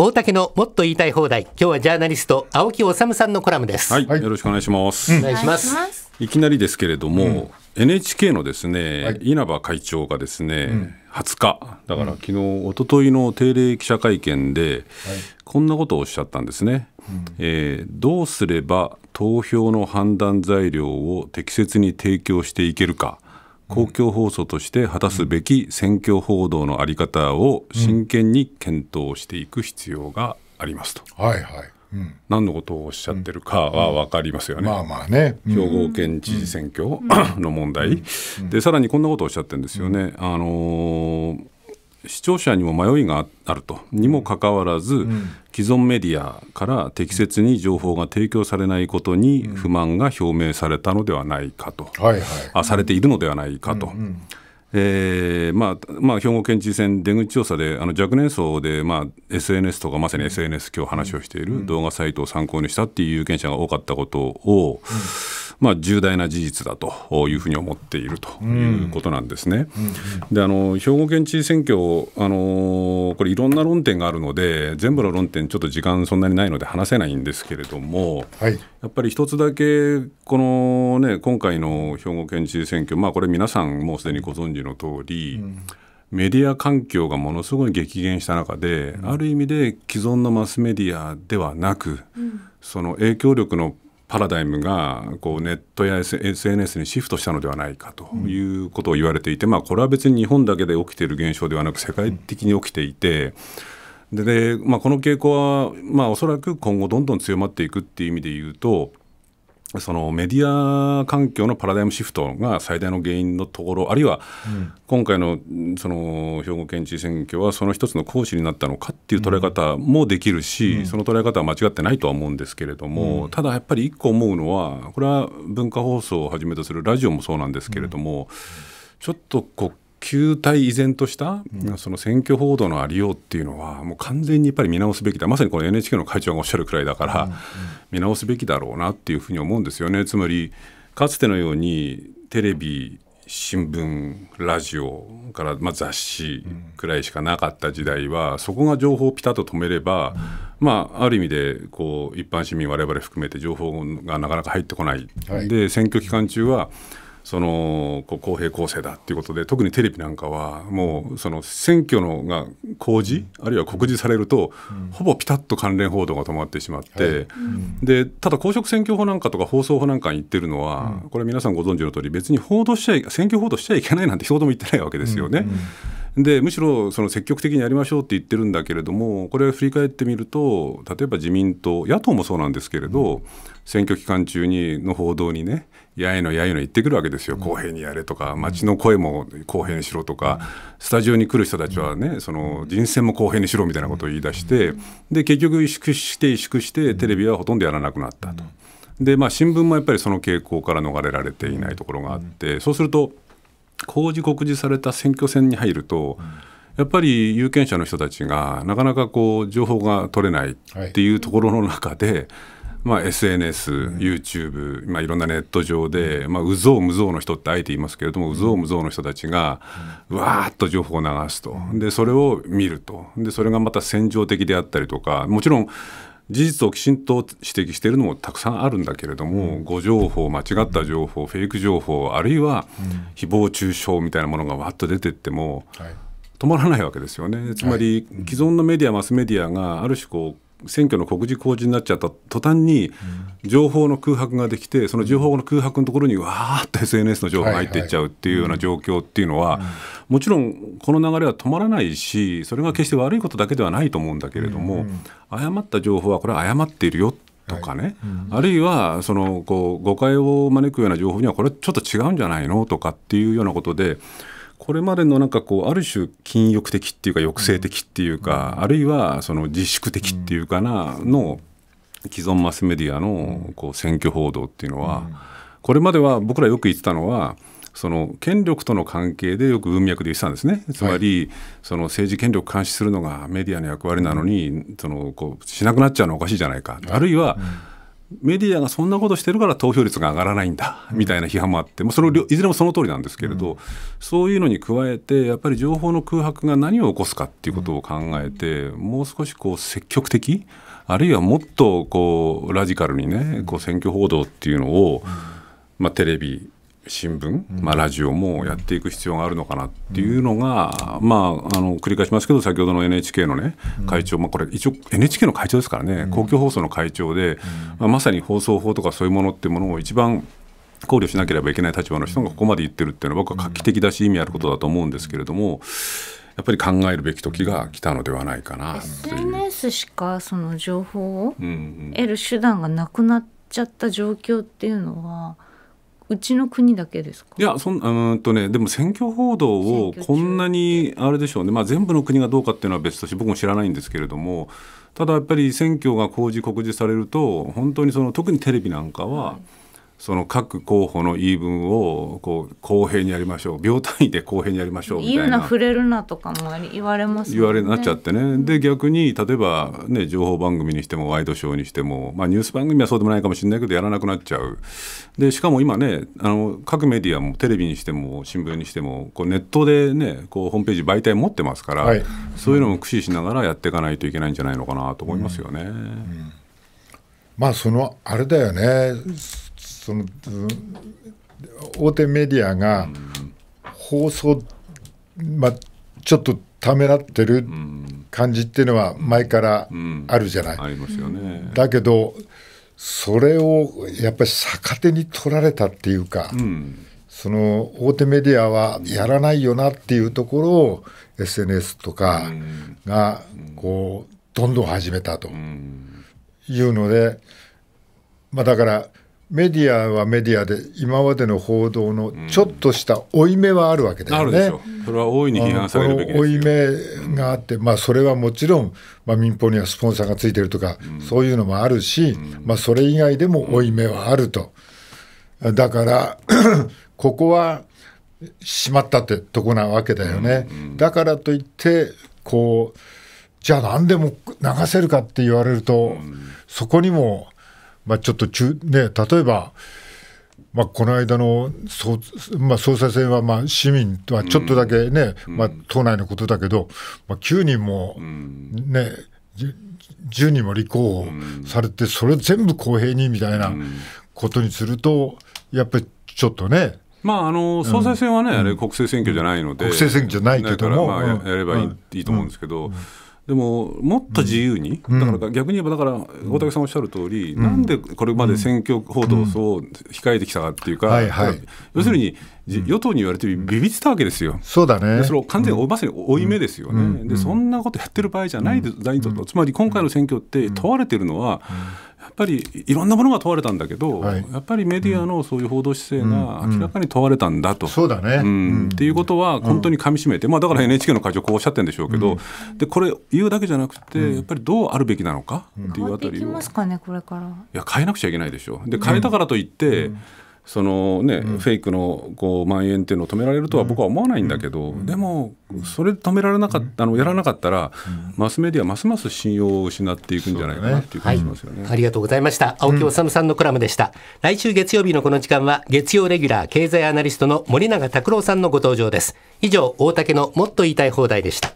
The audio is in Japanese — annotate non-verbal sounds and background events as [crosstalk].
大竹のもっと言いたい放題今日はジャーナリスト青木治さんのコラムです、はい、はい、よろしくお願いします、お願いしますいきなりですけれども、うん、NHK のですね、はい、稲葉会長がですね、うん、20日だから昨日、うん、一昨日の定例記者会見で、こんなことをおっしゃったんですね、うん、えー、どうすれば投票の判断材料を適切に提供していけるか、公共放送として果たすべき選挙報道の在り方を真剣に検討していく必要がありますと。はいはいうん、何のことをおっしゃってるかは分かりますよね。うん、まあまあね、うん、兵庫県知事選挙の問題、でさらにこんなことをおっしゃってるんですよね。あのー視聴者にも迷いがあるとにもかかわらず、うん、既存メディアから適切に情報が提供されないことに不満が表明されたのではないかと、はいはい、あされているのではないかと。うんうんえーまあまあ、兵庫県知事選出口調査であの若年層で、まあ、SNS とかまさに SNS 今日話をしている動画サイトを参考にしたっていう有権者が多かったことを、まあ、重大な事実だというふうに思っているということなんですね。であの兵庫県知事選挙あのこれいろんな論点があるので全部の論点ちょっと時間そんなにないので話せないんですけれども、はい、やっぱり一つだけこの、ね、今回の兵庫県知事選挙、まあ、これ皆さんもうすでにご存知の通り、うんメディア環境がものすごい激減した中で、ある意味で既存のマスメディアではなく、うん、その影響力のパラダイムがこうネットや SNS にシフトしたのではないかということを言われていて、まあ、これは別に日本だけで起きている現象ではなく世界的に起きていて。で、ね、まあ、この傾向は、まあ、おそらく今後どんどん強まっていくっていう意味で言うとそのメディア環境のパラダイムシフトが最大の原因のところあるいは今回のその兵庫県知事選挙はその一つの行使になったのかっていう捉え方もできるし、その捉え方は間違ってないとは思うんですけれども、ただやっぱり一個思うのはこれは文化放送をはじめとするラジオもそうなんですけれども、ちょっとこう旧態依然とした、その選挙報道のありようっていうのは、もう完全にやっぱり見直すべきだ、まさにこの NHK の会長がおっしゃるくらいだから、見直すべきだろうなっていうふうに思うんですよね。つまりかつてのようにテレビ新聞ラジオから、まあ、雑誌くらいしかなかった時代は、そこが情報をピタッと止めれば、まあ、ある意味でこう一般市民我々含めて情報がなかなか入ってこない、はい、で選挙期間中はその公平公正だっていうことで特にテレビなんかはもうその選挙のが公示あるいは告示されると、うん、ほぼピタッと関連報道が止まってしまって、はいうん、でただ公職選挙法なんかとか放送法なんかに言ってるのは、うん、これ皆さんご存知の通り別に報道しちゃ選挙報道しちゃいけないなんて一言も言ってないわけですよね。でむしろその積極的にやりましょうって言ってるんだけれどもこれを振り返ってみると例えば自民党野党もそうなんですけれど、うん、選挙期間中にの報道にねやいのやいの言ってくるわけですよ、公平にやれとか、街の声も公平にしろとか、スタジオに来る人たちはね、その人選も公平にしろみたいなことを言い出して、で結局、萎縮して萎縮して、テレビはほとんどやらなくなったと。でまあ、新聞もやっぱりその傾向から逃れられていないところがあって、そうすると公示告示された選挙戦に入ると、やっぱり有権者の人たちがなかなかこう情報が取れないっていうところの中で、はいまあ SNS、YouTube、まあ、いろんなネット上で、まあ、うぞうむぞうの人ってあえて言いますけれども、うぞうむぞうの人たちが、わーっと情報を流すと、でそれを見るとで、それがまた戦場的であったりとか、もちろん事実をきちんと指摘しているのもたくさんあるんだけれども、誤情報、間違った情報、フェイク情報、あるいは誹謗中傷みたいなものがわっと出ていっても、止まらないわけですよね。つまり、既存のメディア、マスメディアがある種こう選挙の告示公示になっちゃった途端に情報の空白ができてその情報の空白のところにわーっと SNS の情報が入っていっちゃうっていうような状況っていうのはもちろんこの流れは止まらないしそれが決して悪いことだけではないと思うんだけれども誤った情報はこれは誤っているよとかね、あるいはそのこう誤解を招くような情報にはこれちょっと違うんじゃないのとかっていうようなことでこれまでのなんかこうある種禁欲的っていうか抑制的っていうか、うん、あるいはその自粛的っていうかなの既存マスメディアのこう選挙報道っていうのは、これまでは僕らよく言ってたのはその権力との関係でよく文脈で言ってたんですね、つまり、その政治権力監視するのがメディアの役割なのに、そのこうしなくなっちゃうのはおかしいじゃないか、あるいは、うんメディアがそんなことしてるから投票率が上がらないんだみたいな批判もあって、まそれいずれもその通りなんですけれど、うん、そういうのに加えてやっぱり情報の空白が何を起こすかっていうことを考えて、もう少しこう積極的あるいはもっとこうラジカルにねこう選挙報道っていうのを、まあ、テレビ新聞、まあ、ラジオもやっていく必要があるのかなっていうのが、まあ、あの繰り返しますけど先ほどの NHK の、ね、会長、まあ、これ一応 NHK の会長ですからね、公共放送の会長で、まあ、まさに放送法とかそういうものっていうものを一番考慮しなければいけない立場の人がここまで言ってるっていうのは僕は画期的だし意味あることだと思うんですけれども。やっぱり考えるべき時が来たのではないかな SNS しかその情報を得る手段がなくなっちゃった状況っていうのは、うちの国だけですかいやそんうんとねでも選挙報道をこんなにあれでしょうね、まあ、全部の国がどうかっていうのは別として僕も知らないんですけれどもただやっぱり選挙が公示告示されると本当にその特にテレビなんかは、はいその各候補の言い分をこう公平にやりましょう秒単位で公平にやりましょうみたいな言うな触れるなとかも言われます、ね、言われなっちゃってねで逆に例えば、ね、情報番組にしてもワイドショーにしても、まあ、ニュース番組はそうでもないかもしれないけどやらなくなっちゃうでしかも今ねあの各メディアもテレビにしても新聞にしてもこうネットで、ね、こうホームページ媒体持ってますから、はい、そういうのも駆使しながらやっていかないといけないんじゃないのかなと思いますよね。うんうん、まあそのあれだよねその大手メディアが放送、まあ、ちょっとためらってる感じっていうのは前からあるじゃない。ありますよねだけどそれをやっぱり逆手に取られたっていうか、うん、その大手メディアはやらないよなっていうところを SNS とかがこうどんどん始めたというので、まあ、だからメディアはメディアで今までの報道のちょっとした負い目はあるわけだよね。うん、それは大いに批判されるべき負い目があって、まあ、それはもちろん、まあ、民放にはスポンサーがついてるとか、うん、そういうのもあるし、まあ、それ以外でも負い目はあると。だから [clears throat] ここはしまったってとこなわけだよね。だからといってこうじゃあ何でも流せるかって言われると、そこにもまあ、ちょっと中、ね、例えば、まあ、この間の総,、まあ、総裁選はまあ市民とはちょっとだけね、うん、まあ、党内のことだけど、まあ、9人もね、うん、10人も立候補されて、それ全部公平にみたいなことにすると、やっぱりちょっとね。まあ、あの総裁選はね、うん、あれ国政選挙じゃないので、国政選挙じゃないけども、まあやればいい,、いいと思うんですけど。うんでももっと自由に、うん、だから逆に言えばだから大竹さんおっしゃる通り、うん、なんでこれまで選挙報道を控えてきたかっていうか、要するに、与党に言われてビビってたわけですよ。そうだね。それを完全に、まさに負い目ですよね。でそんなことやってる場合じゃないです、うん、つまり今回の選挙って問われてるのは。やっぱりいろんなものが問われたんだけど、はい、やっぱりメディアのそういう報道姿勢が明らかに問われたんだと。そうだね、うん、っていうことは本当にかみしめて、まあ、だから NHK の会長こうおっしゃってるんでしょうけど、でこれ言うだけじゃなくてやっぱりどうあるべきなのかっていうあたりを。変えいや変えなくちゃいけないでしょ。で変えたからといって、そのね、うん、フェイクのこう蔓延っていうのを止められるとは僕は思わないんだけど、うん、でもそれ止められなかった、あのやらなかったら、マスメディアますます信用を失っていくんじゃないかなっていう感じしますよね、ねはい、ありがとうございました青木治さんのコラムでした、来週月曜日のこの時間は月曜レギュラー経済アナリストの森永卓郎さんのご登場です以上大竹のもっと言いたい放題でした